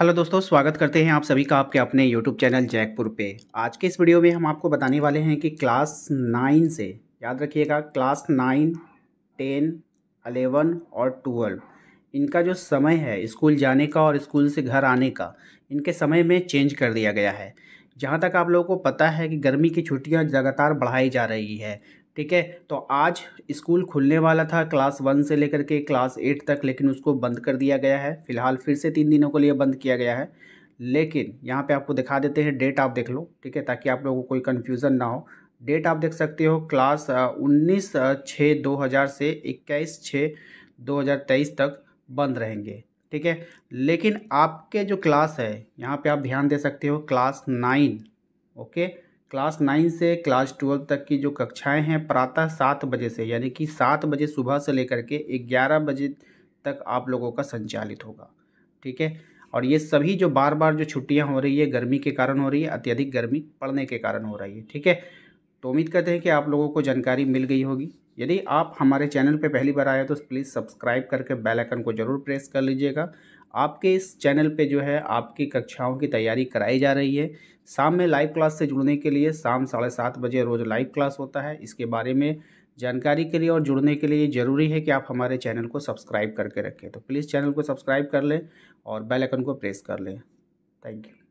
hello दोस्तों स्वागत करते हैं आप सभी का आपके अपने यूट्यूब चैनल जैकपुर पे आज के इस वीडियो में हम आपको बताने वाले हैं कि क्लास नाइन से याद रखिएगा क्लास नाइन टेन अलेवन और ट्वेल्व इनका जो समय है स्कूल जाने का और स्कूल से घर आने का इनके समय में चेंज कर दिया गया है जहाँ तक आप लोगों को पता है कि गर्मी की छुट्टियाँ लगातार बढ़ाई जा रही है ठीक है तो आज स्कूल खुलने वाला था क्लास वन से लेकर के क्लास एट तक लेकिन उसको बंद कर दिया गया है फिलहाल फिर से तीन दिनों के लिए बंद किया गया है लेकिन यहाँ पे आपको दिखा देते हैं डेट आप देख लो ठीक है ताकि आप लोगों को कोई कन्फ्यूज़न ना हो डेट आप देख सकते हो क्लास उन्नीस छः दो हज़ार से इक्कीस छः दो हज़ार तेईस तक बंद रहेंगे ठीक है लेकिन आपके जो क्लास है यहाँ पर आप ध्यान दे सकते हो class nine okay class nine से क्लास ट्वेल्व तक की जो कक्षाएं हैं प्रातः सात बजे से यानी कि सात बजे सुबह से लेकर के ग्यारह बजे तक आप लोगों का संचालित होगा ठीक है और ये सभी जो बार बार जो छुट्टियां हो रही है गर्मी के कारण हो रही है अत्यधिक गर्मी पड़ने के कारण हो रही है ठीक है तो उम्मीद करते हैं कि आप लोगों को जानकारी मिल गई होगी यदि आप हमारे चैनल पर पहली बार आए तो प्लीज़ सब्सक्राइब करके बेल आइकन को ज़रूर प्रेस कर लीजिएगा आपके इस चैनल पे जो है आपकी कक्षाओं की तैयारी कराई जा रही है शाम में लाइव क्लास से जुड़ने के लिए शाम साढ़े सात बजे रोज़ लाइव क्लास होता है इसके बारे में जानकारी के लिए और जुड़ने के लिए ज़रूरी है कि आप हमारे चैनल को सब्सक्राइब करके रखें तो प्लीज़ चैनल को सब्सक्राइब कर लें और बेल आइकन को प्रेस कर लें थैंक यू